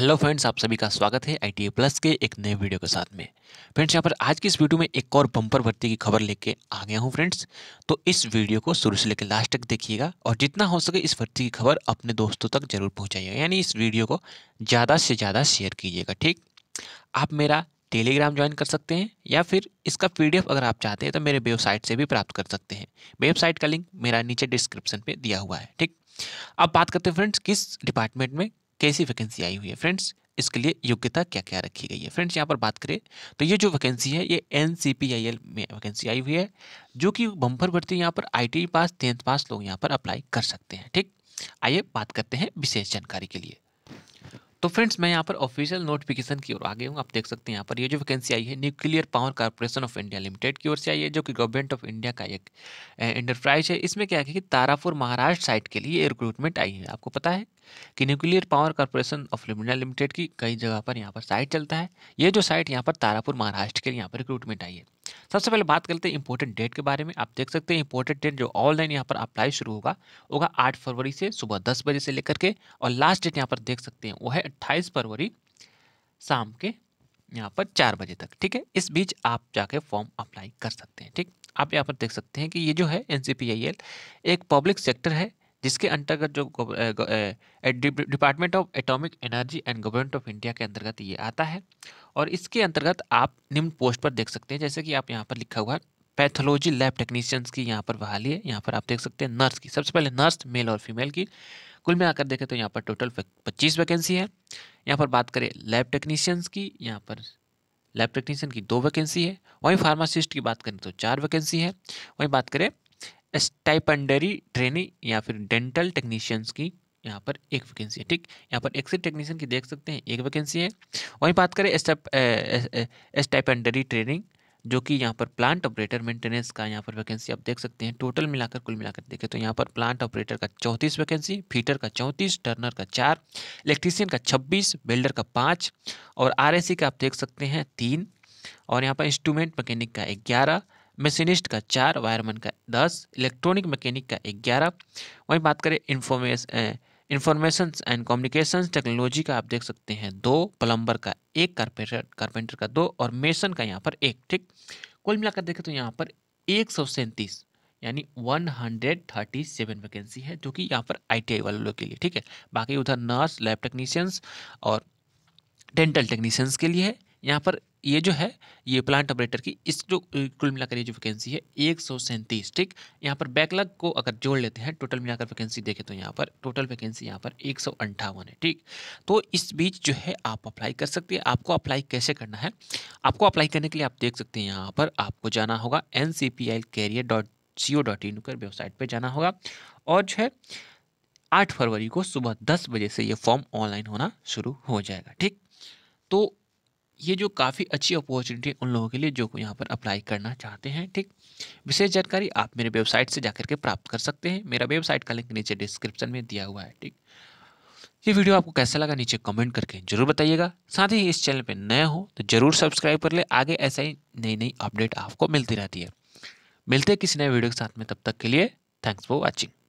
hello friends आप सभी का स्वागत है आई प्लस के एक नए वीडियो के साथ में फ्रेंड्स यहाँ पर आज की इस वीडियो में एक और बम्पर भर्ती की खबर लेके आ गया हूँ फ्रेंड्स तो इस वीडियो को शुरू से लेकर लास्ट तक देखिएगा और जितना हो सके इस भर्ती की खबर अपने दोस्तों तक जरूर पहुंचाइएगा यानी इस वीडियो को ज़्यादा से ज़्यादा शेयर कीजिएगा ठीक आप मेरा टेलीग्राम ज्वाइन कर सकते हैं या फिर इसका पी अगर आप चाहते हैं तो मेरे वेबसाइट से भी प्राप्त कर सकते हैं वेबसाइट का लिंक मेरा नीचे डिस्क्रिप्शन पर दिया हुआ है ठीक अब बात करते हैं फ्रेंड्स किस डिपार्टमेंट में कैसी वैकेंसी आई हुई है फ्रेंड्स इसके लिए योग्यता क्या क्या रखी गई है फ्रेंड्स यहाँ पर बात करें तो ये जो वैकेंसी है ये एन में वैकेंसी आई हुई है जो कि बम्फर भर्ती यहाँ पर आई पास टेंथ पास लोग यहाँ पर अप्लाई कर सकते हैं ठीक आइए बात करते हैं विशेष जानकारी के लिए तो फ्रेंड्स मैं यहाँ पर ऑफिशियल नोटिफिकेशन की ओर आ गया हूँ आप देख सकते हैं यहाँ पर ये जो वैकेंसी आई है nuclear power corporation of India limited की ओर से आई है जो कि गवर्नमेंट ऑफ इंडिया का एक इंटरप्राइज है इसमें क्या है कि तारापुर महाराष्ट्र साइट के लिए रिक्रूटमेंट आई है आपको पता है कि nuclear power corporation of India limited की कई जगह पर यहाँ पर साइट चलता है ये जो साइट यहाँ पर तारापुर महाराष्ट्र के लिए यहाँ पर रिक्रूटमेंट आई है सबसे पहले बात करते हैं इंपॉर्टेंट डेट के बारे में आप देख सकते हैं इंपॉर्टेंट डेट जो ऑनलाइन यहाँ पर अप्लाई शुरू होगा होगा आठ फरवरी से सुबह दस बजे से लेकर के और लास्ट डेट यहाँ पर देख सकते हैं वो है अट्ठाईस फरवरी शाम के यहाँ पर चार बजे तक ठीक है इस बीच आप जाके फॉर्म अप्लाई कर सकते हैं ठीक आप यहाँ पर देख सकते हैं कि ये जो है एन एक पब्लिक सेक्टर है जिसके अंतर्गत जो department of atomic energy and government of India के अंतर्गत ये आता है और इसके अंतर्गत आप निम्न पोस्ट पर देख सकते हैं जैसे कि आप यहाँ पर लिखा हुआ है पैथोलॉजी लैब टेक्नीशियंस की यहाँ पर बहाली है यहाँ पर आप देख सकते हैं नर्स की सबसे पहले नर्स मेल और फीमेल की कुल में आकर देखें तो यहाँ पर टोटल पच्चीस वैकेंसी है यहाँ पर बात करें लैब टेक्नीशियंस की यहाँ पर लैब टेक्नीशियन की दो वैकेंसी है वहीं फार्मासिस्ट की बात करें तो चार वैकेंसी है वहीं बात करें स्टाइपेंडरी ट्रेनी या फिर डेंटल टेक्नीशियंस की यहाँ पर एक वैकेंसी है ठीक यहाँ पर एक्सरे टेक्नीशियन की देख सकते हैं एक वैकेंसी है वहीं बात करें स्टाइपेंडरी ट्रेनिंग जो कि यहाँ पर प्लांट ऑपरेटर मेंटेनेंस का यहाँ पर वैकेंसी आप देख सकते हैं टोटल मिलाकर कुल मिलाकर देखें तो यहाँ पर प्लांट ऑपरेटर का चौंतीस वैकेंसी फीटर का चौंतीस टर्नर का चार इलेक्ट्रीशियन का छब्बीस बिल्डर का पाँच और आरएसी का आप देख सकते हैं तीन और यहाँ पर इंस्ट्रूमेंट मैकेनिक का ग्यारह मशीनिस्ट का चार वायरमैन का दस इलेक्ट्रॉनिक मैकेनिक का ग्यारह वहीं बात करें information information and communication technology का आप देख सकते हैं दो प्लम्बर का एक कारपेंटर कारपेंटर का दो और मेसन का यहाँ पर एक ठीक कुल मिलाकर देखें तो यहाँ पर एक सौ सैंतीस यानी one hundred thirty seven vacancy है जो कि यहाँ पर आईटीआई वाले लोग के लिए ठीक है बाकी उधर नर्स लैब टेक्नीशियंस और डेंटल टेक्नीशियंस के लिए है यहाँ पर ये जो है ये प्लांट ऑपरेटर की इस जो कुल मिलाकर ये जो वैकेंसी है एक सौ सैंतीस ठीक यहाँ पर बैकलॉग को अगर जोड़ लेते हैं टोटल मिलाकर वैकेंसी देखें तो यहाँ पर टोटल वैकेंसी यहाँ पर एक सौ अंठावन है ठीक तो इस बीच जो है आप अप्लाई कर सकते हैं आपको अप्लाई कैसे करना है आपको अप्लाई करने के लिए आप देख सकते हैं यहाँ पर आपको जाना होगा N C P L career dot C O dot in कर वेबसाइट पर जाना होगा और जो है आठ फरवरी को सुबह दस बजे से ये फॉर्म ऑनलाइन होना शुरू हो जाएगा ठीक तो ये जो काफ़ी अच्छी अपॉर्चुनिटी है उन लोगों के लिए जो यहाँ पर अप्लाई करना चाहते हैं ठीक विशेष जानकारी आप मेरे वेबसाइट से जाकर के प्राप्त कर सकते हैं मेरा वेबसाइट का लिंक नीचे डिस्क्रिप्शन में दिया हुआ है ठीक ये वीडियो आपको कैसा लगा नीचे कमेंट करके जरूर बताइएगा साथ ही इस चैनल पर नया हो तो जरूर सब्सक्राइब कर ले आगे ऐसा ही नई नई अपडेट आपको मिलती रहती है मिलते किसी नए वीडियो के साथ में तब तक के लिए थैंक्स फॉर वॉचिंग